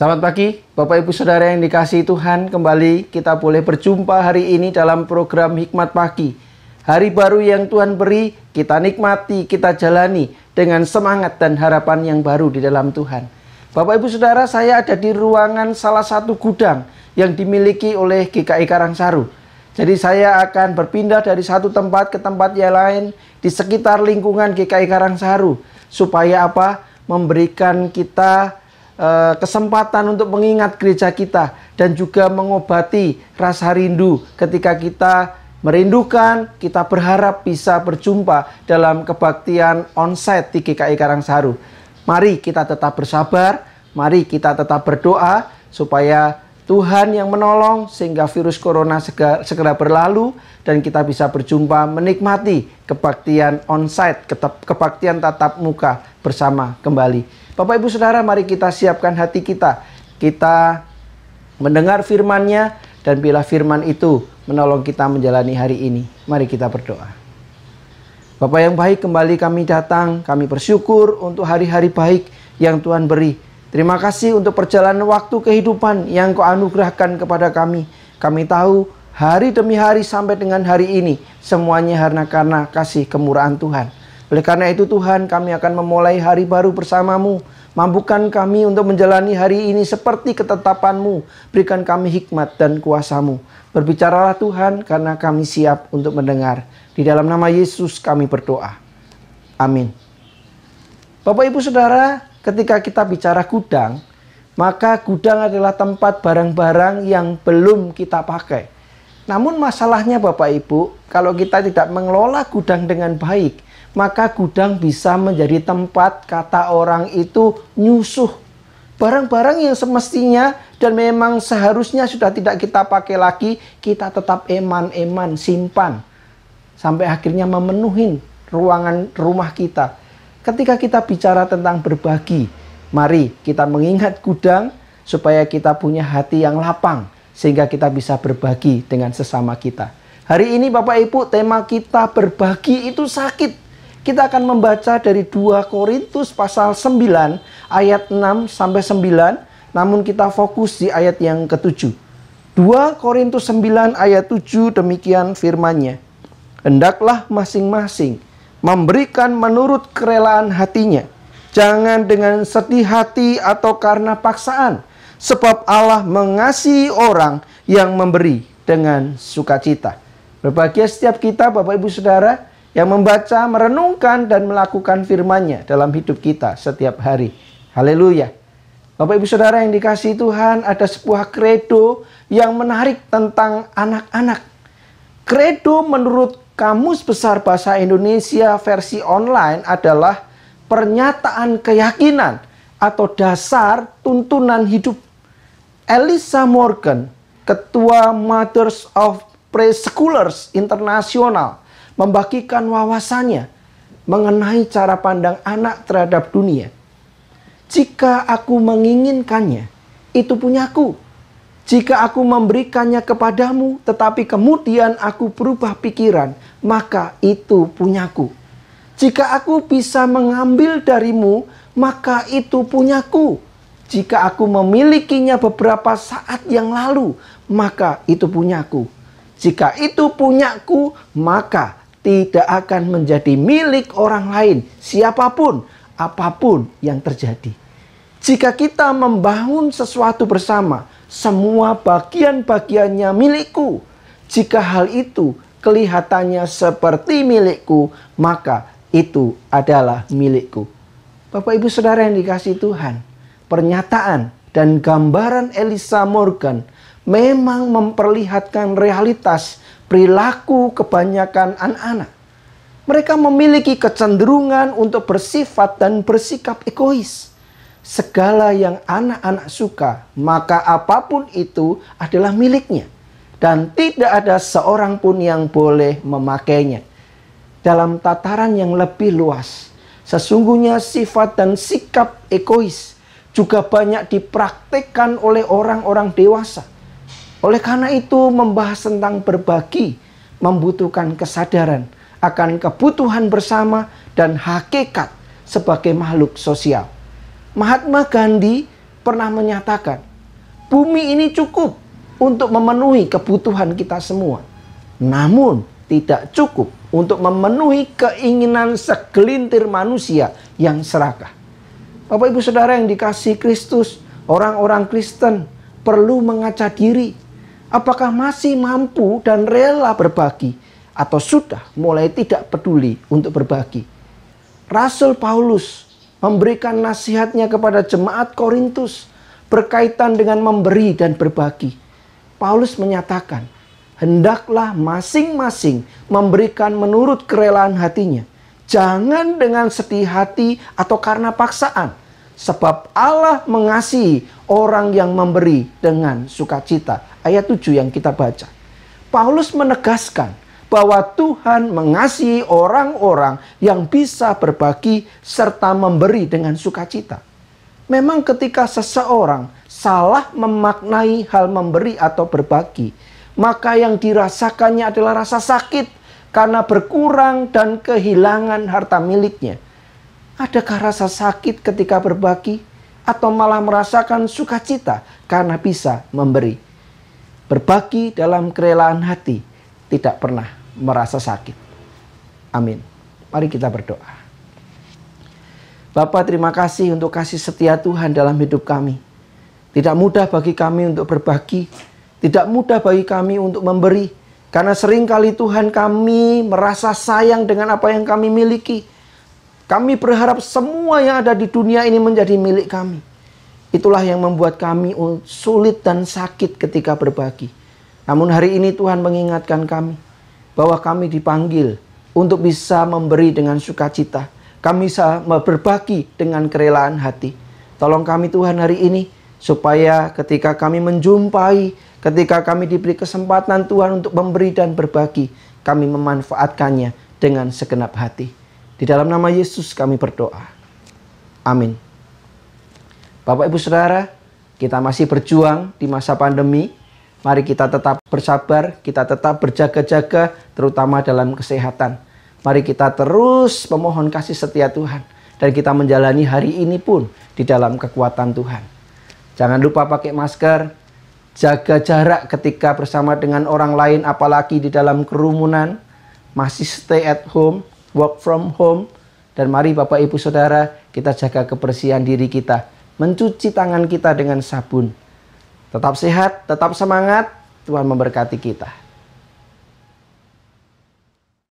Selamat pagi, Bapak Ibu Saudara yang dikasih Tuhan. Kembali kita boleh berjumpa hari ini dalam program Hikmat Pagi. Hari baru yang Tuhan beri, kita nikmati, kita jalani dengan semangat dan harapan yang baru di dalam Tuhan. Bapak Ibu Saudara, saya ada di ruangan salah satu gudang yang dimiliki oleh GKI Karangsaru. Jadi saya akan berpindah dari satu tempat ke tempat yang lain di sekitar lingkungan GKI Karangsaru. Supaya apa? Memberikan kita Eh, kesempatan untuk mengingat gereja kita dan juga mengobati rasa rindu ketika kita merindukan, kita berharap bisa berjumpa dalam kebaktian onsite di GKI Karangsaru. Mari kita tetap bersabar, mari kita tetap berdoa supaya Tuhan yang menolong sehingga virus corona segera, berlalu dan kita bisa berjumpa menikmati kebaktian onsite, kebaktian tatap muka bersama kembali. Bapak Ibu Saudara, mari kita siapkan hati kita. Kita mendengar firman-Nya dan bila firman itu menolong kita menjalani hari ini, mari kita berdoa. Bapak yang baik, kembali kami datang, kami bersyukur untuk hari-hari baik yang Tuhan beri Terima kasih untuk perjalanan waktu kehidupan yang kau anugerahkan kepada kami. Kami tahu hari demi hari sampai dengan hari ini semuanya karena karena kasih kemurahan Tuhan. Oleh karena itu Tuhan kami akan memulai hari baru bersamamu. Mampukan kami untuk menjalani hari ini seperti ketetapanmu. Berikan kami hikmat dan kuasamu. Berbicaralah Tuhan karena kami siap untuk mendengar. Di dalam nama Yesus kami berdoa. Amin. Bapak Ibu Saudara, ketika kita bicara gudang, maka gudang adalah tempat barang-barang yang belum kita pakai. Namun masalahnya Bapak Ibu, kalau kita tidak mengelola gudang dengan baik, maka gudang bisa menjadi tempat kata orang itu nyusuh. Barang-barang yang semestinya dan memang seharusnya sudah tidak kita pakai lagi, kita tetap eman-eman simpan sampai akhirnya memenuhi ruangan rumah kita Ketika kita bicara tentang berbagi, mari kita mengingat gudang supaya kita punya hati yang lapang sehingga kita bisa berbagi dengan sesama kita. Hari ini Bapak Ibu tema kita berbagi itu sakit. Kita akan membaca dari 2 Korintus pasal 9 ayat 6 sampai 9 namun kita fokus di ayat yang ketujuh. 2 Korintus 9 ayat 7 demikian firmannya. Hendaklah masing-masing memberikan menurut kerelaan hatinya. Jangan dengan sedih hati atau karena paksaan, sebab Allah mengasihi orang yang memberi dengan sukacita. Berbahagia setiap kita, Bapak Ibu Saudara, yang membaca, merenungkan, dan melakukan firman-Nya dalam hidup kita setiap hari. Haleluya. Bapak Ibu Saudara yang dikasihi Tuhan, ada sebuah kredo yang menarik tentang anak-anak. Kredo menurut Kamus Besar Bahasa Indonesia versi online adalah pernyataan keyakinan atau dasar tuntunan hidup. Elisa Morgan, Ketua Mothers of Preschoolers Internasional, membagikan wawasannya mengenai cara pandang anak terhadap dunia. Jika aku menginginkannya, itu punyaku. Jika aku memberikannya kepadamu, tetapi kemudian aku berubah pikiran, maka itu punyaku. Jika aku bisa mengambil darimu, maka itu punyaku. Jika aku memilikinya beberapa saat yang lalu, maka itu punyaku. Jika itu punyaku, maka tidak akan menjadi milik orang lain, siapapun, apapun yang terjadi. Jika kita membangun sesuatu bersama, semua bagian-bagiannya milikku. Jika hal itu kelihatannya seperti milikku, maka itu adalah milikku. Bapak ibu saudara yang dikasih Tuhan, pernyataan dan gambaran Elisa Morgan memang memperlihatkan realitas perilaku kebanyakan anak-anak. Mereka memiliki kecenderungan untuk bersifat dan bersikap egois segala yang anak-anak suka, maka apapun itu adalah miliknya, dan tidak ada seorang pun yang boleh memakainya. Dalam tataran yang lebih luas, sesungguhnya sifat dan sikap egois juga banyak dipraktikkan oleh orang-orang dewasa. Oleh karena itu, membahas tentang berbagi membutuhkan kesadaran akan kebutuhan bersama dan hakikat sebagai makhluk sosial. Mahatma Gandhi pernah menyatakan, bumi ini cukup untuk memenuhi kebutuhan kita semua. Namun tidak cukup untuk memenuhi keinginan segelintir manusia yang serakah. Bapak ibu saudara yang dikasih Kristus, orang-orang Kristen perlu mengaca diri. Apakah masih mampu dan rela berbagi? Atau sudah mulai tidak peduli untuk berbagi? Rasul Paulus memberikan nasihatnya kepada jemaat Korintus berkaitan dengan memberi dan berbagi. Paulus menyatakan, hendaklah masing-masing memberikan menurut kerelaan hatinya. Jangan dengan setia hati atau karena paksaan. Sebab Allah mengasihi orang yang memberi dengan sukacita. Ayat 7 yang kita baca. Paulus menegaskan bahwa Tuhan mengasihi orang-orang yang bisa berbagi serta memberi dengan sukacita. Memang ketika seseorang salah memaknai hal memberi atau berbagi, maka yang dirasakannya adalah rasa sakit karena berkurang dan kehilangan harta miliknya. Adakah rasa sakit ketika berbagi atau malah merasakan sukacita karena bisa memberi? Berbagi dalam kerelaan hati tidak pernah merasa sakit. Amin. Mari kita berdoa. Bapak terima kasih untuk kasih setia Tuhan dalam hidup kami. Tidak mudah bagi kami untuk berbagi. Tidak mudah bagi kami untuk memberi. Karena seringkali Tuhan kami merasa sayang dengan apa yang kami miliki. Kami berharap semua yang ada di dunia ini menjadi milik kami. Itulah yang membuat kami sulit dan sakit ketika berbagi. Namun hari ini Tuhan mengingatkan kami bahwa kami dipanggil untuk bisa memberi dengan sukacita. Kami bisa berbagi dengan kerelaan hati. Tolong kami Tuhan hari ini supaya ketika kami menjumpai, ketika kami diberi kesempatan Tuhan untuk memberi dan berbagi, kami memanfaatkannya dengan segenap hati. Di dalam nama Yesus kami berdoa. Amin. Bapak Ibu Saudara, kita masih berjuang di masa pandemi Mari kita tetap bersabar, kita tetap berjaga-jaga, terutama dalam kesehatan. Mari kita terus memohon kasih setia Tuhan, dan kita menjalani hari ini pun di dalam kekuatan Tuhan. Jangan lupa pakai masker, jaga jarak ketika bersama dengan orang lain, apalagi di dalam kerumunan. Masih stay at home, work from home, dan mari Bapak Ibu Saudara kita jaga kebersihan diri kita, mencuci tangan kita dengan sabun Tetap sehat, tetap semangat. Tuhan memberkati kita.